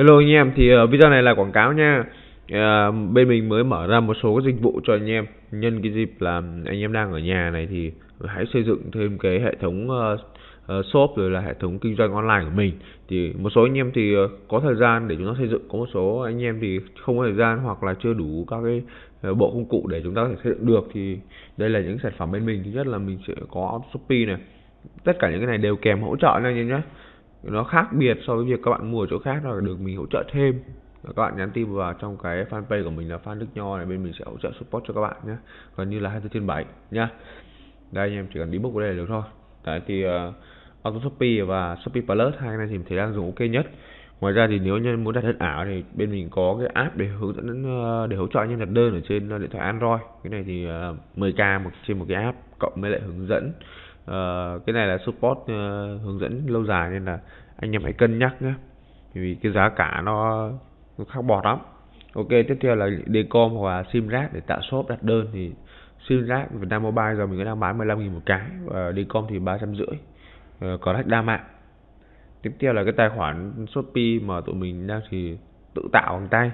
hello anh em thì uh, video này là quảng cáo nha uh, bên mình mới mở ra một số cái dịch vụ cho anh em nhân cái dịp là anh em đang ở nhà này thì hãy xây dựng thêm cái hệ thống uh, uh, shop rồi là hệ thống kinh doanh online của mình thì một số anh em thì uh, có thời gian để chúng ta xây dựng có một số anh em thì không có thời gian hoặc là chưa đủ các cái uh, bộ công cụ để chúng ta có thể xây dựng được thì đây là những sản phẩm bên mình thứ nhất là mình sẽ có shopee này tất cả những cái này đều kèm hỗ trợ nha anh em nhé nó khác biệt so với việc các bạn mua ở chỗ khác là được mình hỗ trợ thêm các bạn nhắn tin vào trong cái fanpage của mình là fan Đức Nho này bên mình sẽ hỗ trợ support cho các bạn nhé còn như là 24 trên 7 nhá đây anh em chỉ cần đi book vào đây là được thôi tại thì uh, Auto Shopee và Shopee Plus hai cái này thì mình thấy đang dùng ok nhất ngoài ra thì nếu như muốn đặt đơn ảo thì bên mình có cái app để hướng dẫn ờ, để hỗ trợ anh em đặt đơn ở trên ờ, điện thoại Android cái này thì uh, 10k một trên một cái app cộng với lại hướng dẫn Ờ, cái này là support uh, hướng dẫn lâu dài nên là anh em hãy cân nhắc nhé vì cái giá cả nó, khác bọt lắm ok tiếp theo là decom hoặc là sim rác để tạo shop đặt đơn thì sim rác Việt Nam Mobile giờ mình đang bán 15.000 một cái và decom thì ba trăm rưỡi có khách đa mạng tiếp theo là cái tài khoản Shopee mà tụi mình đang thì tự tạo bằng tay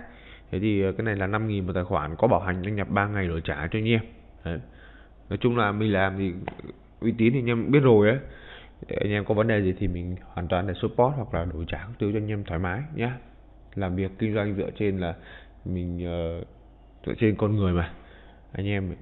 thế thì ờ, cái này là 5.000 một tài khoản có bảo hành anh nhập 3 ngày rồi trả cho anh em Đấy. nói chung là mình làm thì uy tín thì anh em biết rồi ấy để anh em có vấn đề gì thì mình hoàn toàn để support hoặc là đổi trả các thứ cho anh em thoải mái nhé làm việc kinh doanh dựa trên là mình uh, dựa trên con người mà anh em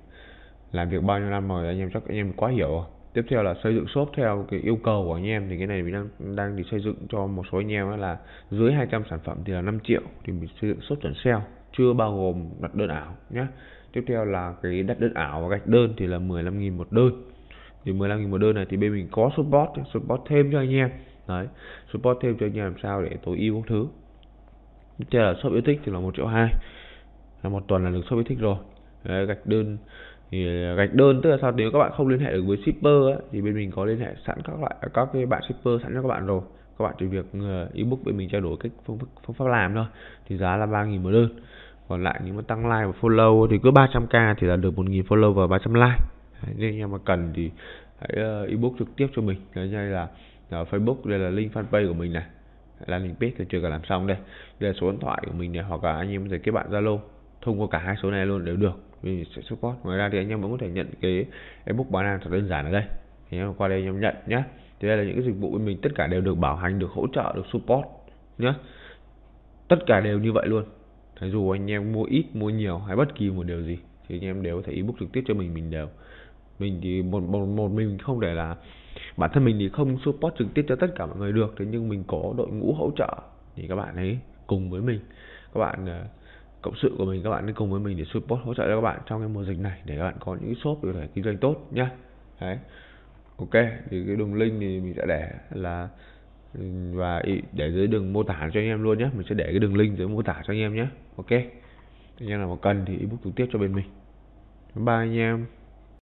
làm việc bao nhiêu năm rồi anh em chắc anh em quá hiểu tiếp theo là xây dựng shop theo cái yêu cầu của anh em thì cái này mình đang đang thì xây dựng cho một số anh em là dưới 200 sản phẩm thì là 5 triệu thì mình xây dựng shop chuẩn sale chưa bao gồm đặt đơn ảo nhé tiếp theo là cái đặt đơn ảo và gạch đơn thì là 15.000 một đơn thì 15.000 một đơn này thì bên mình có support support thêm cho anh em đấy support thêm cho anh em làm sao để tối ưu các thứ tiếp theo là shop yêu thích thì là một triệu hai là một tuần là được shop yêu thích rồi đấy, gạch đơn thì gạch đơn tức là sao nếu các bạn không liên hệ được với shipper ấy, thì bên mình có liên hệ sẵn các loại à, các cái bạn shipper sẵn cho các bạn rồi các bạn chỉ việc inbox ờ, bên mình trao đổi cách phương, phương pháp làm thôi thì giá là 3.000 một đơn còn lại những mà tăng like và follow thì cứ 300k thì là được 1.000 follow và 300 like nên anh em mà cần thì hãy ờ, ebook trực tiếp cho mình đây là ờ, Facebook đây là link fanpage của mình này landing page thì chưa cả làm xong đây đây là số điện thoại của mình này hoặc là anh em có thể kết bạn Zalo thông qua cả hai số này luôn đều được mình sẽ support ngoài ra thì anh em vẫn có thể nhận cái ebook bán hàng thật đơn giản ở đây Anh em qua đây anh em nhận nhé thì đây là những cái dịch vụ của mình tất cả đều được bảo hành được hỗ trợ được support nhé tất cả đều như vậy luôn thế dù anh em mua ít mua nhiều hay bất kỳ một điều gì thì anh em đều có thể ebook trực tiếp cho mình mình đều mình thì một một một mình không để là bản thân mình thì không support trực tiếp cho tất cả mọi người được thế nhưng mình có đội ngũ hỗ trợ thì các bạn ấy cùng với mình các bạn ờ, cộng sự của mình các bạn ấy cùng với mình để support hỗ trợ cho các bạn trong cái mùa dịch này để các bạn có những shop có thể kinh doanh tốt nhá đấy ok thì cái đường link thì mình sẽ để là và để dưới đường mô tả cho anh em luôn nhé mình sẽ để cái đường link dưới mô tả cho anh em nhé ok anh em nào mà cần thì inbox trực tiếp cho bên mình ba anh em